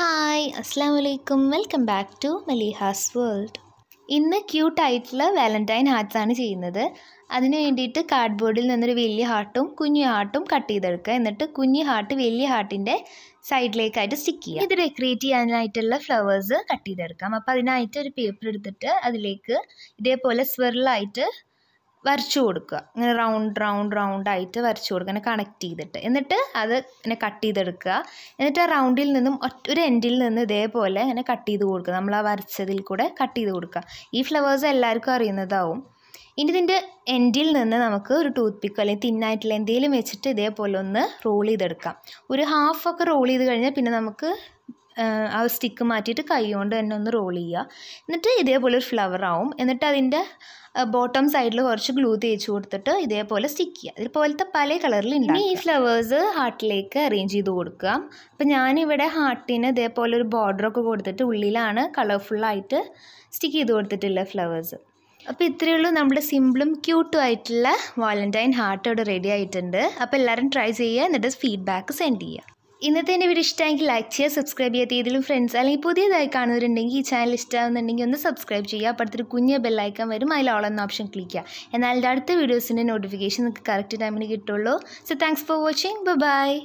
hi അസ്സാം വലൈക്കും welcome back to Maliha's world ഇന്ന് ആയിട്ടുള്ള വാലൻറ്റൈൻ ഹാർട്ട്സ് ആണ് ചെയ്യുന്നത് അതിന് വേണ്ടിയിട്ട് കാർഡ് ബോർഡിൽ നിന്നൊരു വലിയ ഹാർട്ടും കുഞ്ഞു ഹാർട്ടും കട്ട് ചെയ്തെടുക്കുക എന്നിട്ട് കുഞ്ഞു ഹാർട്ട് വലിയ ഹാർട്ടിൻ്റെ സൈഡിലേക്കായിട്ട് സ്റ്റിക്ക് ചെയ്യുക ഇത് ഡെക്കറേറ്റ് ചെയ്യാനായിട്ടുള്ള ഫ്ലവേഴ്സ് കട്ട് ചെയ്തെടുക്കാം അപ്പോൾ അതിനായിട്ട് ഒരു പേപ്പർ എടുത്തിട്ട് അതിലേക്ക് ഇതേപോലെ സ്വെറിലായിട്ട് വരച്ചു കൊടുക്കുക ഇങ്ങനെ റൗണ്ട് റൗണ്ട് റൗണ്ട് ആയിട്ട് വരച്ചു കൊടുക്കുക ഇങ്ങനെ കണക്ട് ചെയ്തിട്ട് എന്നിട്ട് അത് ഇങ്ങനെ കട്ട് ചെയ്തെടുക്കുക എന്നിട്ട് ആ റൗണ്ടിൽ നിന്നും ഒരു എൻഡിൽ നിന്ന് ഇതേപോലെ ഇങ്ങനെ കട്ട് ചെയ്ത് കൊടുക്കുക നമ്മൾ ആ വരച്ചതിൽ കൂടെ കട്ട് ചെയ്ത് കൊടുക്കുക ഈ ഫ്ലവേഴ്സ് എല്ലാവർക്കും അറിയുന്നതാവും ഇനി ഇതിൻ്റെ എൻഡിൽ നിന്ന് നമുക്ക് ഒരു ടൂത്ത് പിക്കോ അല്ലെങ്കിൽ തിന്നായിട്ടുള്ള എന്തെങ്കിലും വെച്ചിട്ട് ഇതേപോലെ ഒന്ന് റോൾ ചെയ്തെടുക്കാം ഒരു ഹാഫ് ഒക്കെ റോൾ ചെയ്ത് കഴിഞ്ഞാൽ പിന്നെ നമുക്ക് ആ സ്റ്റിക്ക് മാറ്റിയിട്ട് കൈ കൊണ്ട് തന്നെ ഒന്ന് റോൾ ചെയ്യുക എന്നിട്ട് ഇതേപോലെ ഒരു ഫ്ലവർ ആവും എന്നിട്ട് അതിൻ്റെ ബോട്ടം സൈഡിൽ കുറച്ച് ഗ്ലൂ തേച്ച് കൊടുത്തിട്ട് ഇതേപോലെ സ്റ്റിക്ക് ചെയ്യുക ഇതുപോലത്തെ പല കളറിൽ ഇനി ഈ ഫ്ലവേഴ്സ് ഹാർട്ടിലേക്ക് അറേഞ്ച് ചെയ്ത് കൊടുക്കുക അപ്പം ഞാനിവിടെ ഹാർട്ടിന് ഇതേപോലെ ഒരു ബോർഡറൊക്കെ കൊടുത്തിട്ട് ഉള്ളിലാണ് കളർഫുള്ളായിട്ട് സ്റ്റിക്ക് ചെയ്ത് കൊടുത്തിട്ടുള്ള ഫ്ലവേഴ്സ് അപ്പോൾ ഇത്രയേ ഉള്ളൂ നമ്മുടെ സിമ്പിളും ക്യൂട്ടും ആയിട്ടുള്ള വാലൻറ്റൈൻ ഹാർട്ട് അവിടെ റെഡി ആയിട്ടുണ്ട് അപ്പോൾ എല്ലാവരും ട്രൈ ചെയ്യുക എന്നിട്ട് ഫീഡ്ബാക്ക് സെൻഡ് ചെയ്യുക ഇന്നത്തെ എൻ്റെ വീഡിയോ ഇഷ്ടമെങ്കിൽ ലൈക്ക് ചെയ്യുക സബ്സ്ക്രൈബ് ചെയ്യുക ഏതെങ്കിലും ഫ്രണ്ട്സ് അല്ലെങ്കിൽ പുതിയതായി കാണുന്നവരുണ്ടെങ്കിൽ ഈ ചാനൽ ഇഷ്ടമാകുന്നുണ്ടെങ്കിൽ ഒന്ന് സബ്സ്ക്രൈബ് ചെയ്യുക അപ്പുറത്തൊരു കുഞ്ഞ് ബെല്ലൈക്കാൻ വരും അതിൽ ഓൾ ഓപ്ഷൻ ക്ലിക്ക് ചെയ്യുക എന്നാൽ എൻ്റെ അടുത്ത വീഡിയോസിൻ്റെ നോട്ടിഫിക്കേഷൻ നിങ്ങൾക്ക് കറക്റ്റ് ടൈമിന് കിട്ടുള്ളൂ so thanks for watching by